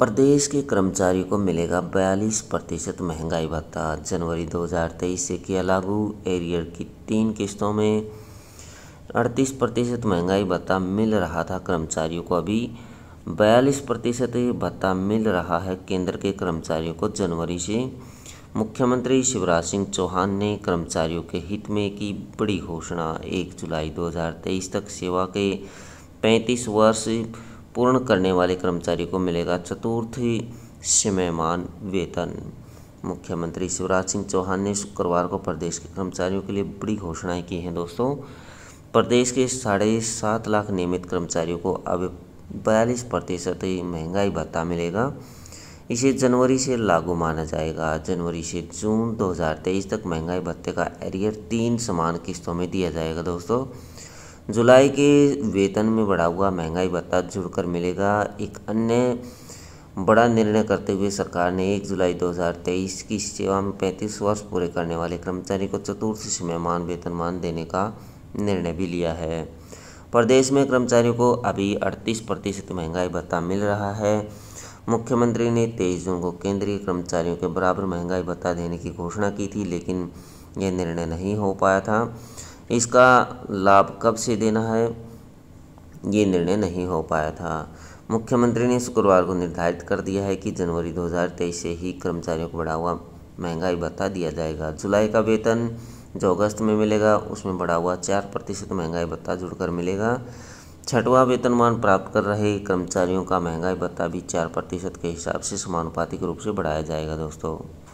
प्रदेश के कर्मचारियों को मिलेगा बयालीस प्रतिशत महंगाई भत्ता जनवरी 2023 से किया लागू एरियर की तीन किस्तों में अड़तीस प्रतिशत महंगाई भत्ता मिल रहा था कर्मचारियों को अभी बयालीस प्रतिशत भत्ता मिल रहा है केंद्र के कर्मचारियों को जनवरी से मुख्यमंत्री शिवराज सिंह चौहान ने कर्मचारियों के हित में की बड़ी घोषणा एक जुलाई 2023 तक सेवा के पैंतीस वर्ष पूर्ण करने वाले कर्मचारी को मिलेगा चतुर्थी समयमान वेतन मुख्यमंत्री शिवराज सिंह चौहान ने शुक्रवार को प्रदेश के कर्मचारियों के लिए बड़ी घोषणाएं की हैं दोस्तों प्रदेश के साढ़े सात लाख नियमित कर्मचारियों को अब बयालीस प्रतिशत महंगाई भत्ता मिलेगा इसे जनवरी से लागू माना जाएगा जनवरी से जून 2023 तक महंगाई भत्ते का एरियर तीन समान किस्तों में दिया जाएगा दोस्तों जुलाई के वेतन में बढ़ा हुआ महंगाई भत्ता जुड़कर मिलेगा एक अन्य बड़ा निर्णय करते हुए सरकार ने 1 जुलाई 2023 की सेवा में 35 वर्ष पूरे करने वाले कर्मचारी को चतुर्थ मान वेतनमान देने का निर्णय भी लिया है प्रदेश में कर्मचारियों को अभी 38 प्रतिशत महंगाई भत्ता मिल रहा है मुख्यमंत्री ने 23 जून को केंद्रीय कर्मचारियों के बराबर महंगाई भत्ता देने की घोषणा की थी लेकिन यह निर्णय नहीं हो पाया था इसका लाभ कब से देना है ये निर्णय नहीं हो पाया था मुख्यमंत्री ने शुक्रवार को निर्धारित कर दिया है कि जनवरी 2023 से ही कर्मचारियों को बढ़ा हुआ महंगाई भत्ता दिया जाएगा जुलाई का वेतन जो अगस्त में मिलेगा उसमें बढ़ा हुआ चार प्रतिशत महंगाई भत्ता जुड़कर मिलेगा छठवां वेतनमान प्राप्त कर रहे कर्मचारियों का महंगाई भत्ता भी चार प्रतिशत के हिसाब से समानुपातिक रूप से बढ़ाया जाएगा दोस्तों